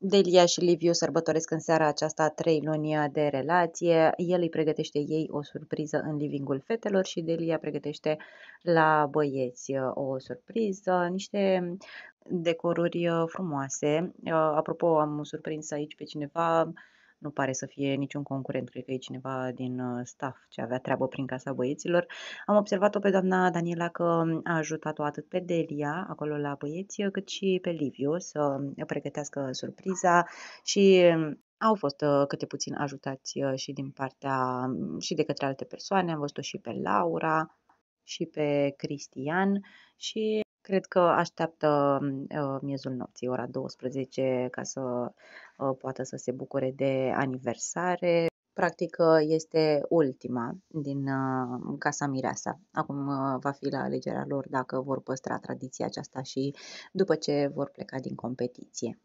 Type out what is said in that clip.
Delia și Liviu sărbătoresc în seara aceasta trei luni de relație. El îi pregătește ei o surpriză în livingul fetelor și Delia pregătește la băieți uh, o surpriză, niște decoruri uh, frumoase. Uh, apropo, am surprins aici pe cineva nu pare să fie niciun concurent, cred că e cineva din uh, staff ce avea treabă prin casa băieților. Am observat-o pe doamna Daniela că um, a ajutat-o atât pe Delia, acolo la băieți, uh, cât și pe Liviu să um, pregătească surpriza și um, au fost uh, câte puțin ajutați și din partea și de către alte persoane, am văzut-o și pe Laura, și pe Cristian și Cred că așteaptă uh, miezul nopții, ora 12, ca să uh, poată să se bucure de aniversare. Practic uh, este ultima din Casa Mireasa. Acum va fi la alegerea lor dacă vor păstra tradiția aceasta și după ce vor pleca din competiție.